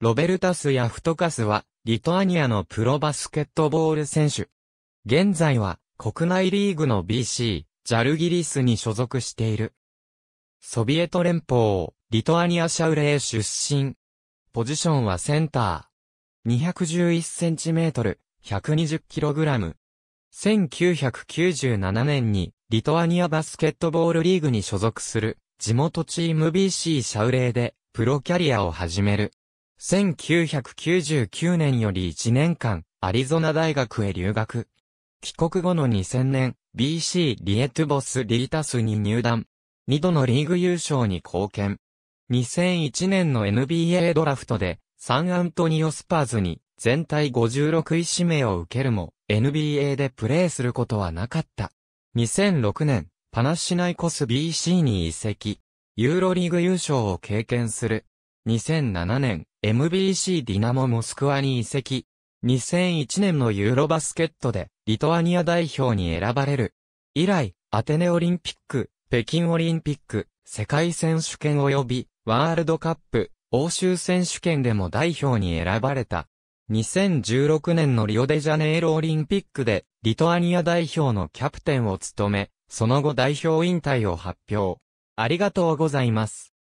ロベルタス・ヤフトカスは、リトアニアのプロバスケットボール選手。現在は、国内リーグの BC、ジャルギリスに所属している。ソビエト連邦、リトアニア・シャウレー出身。ポジションはセンター。211cm、120kg。1997年に、リトアニアバスケットボールリーグに所属する、地元チーム BC シャウレーで、プロキャリアを始める。1999年より1年間、アリゾナ大学へ留学。帰国後の2000年、BC リエトゥボス・リータスに入団。2度のリーグ優勝に貢献。2001年の NBA ドラフトで、サンアントニオスパーズに全体56位指名を受けるも、NBA でプレーすることはなかった。2006年、パナシナイコス BC に移籍。ユーロリーグ優勝を経験する。2007年、MBC ディナモモスクワに移籍。2001年のユーロバスケットで、リトアニア代表に選ばれる。以来、アテネオリンピック、北京オリンピック、世界選手権及び、ワールドカップ、欧州選手権でも代表に選ばれた。2016年のリオデジャネイロオリンピックで、リトアニア代表のキャプテンを務め、その後代表引退を発表。ありがとうございます。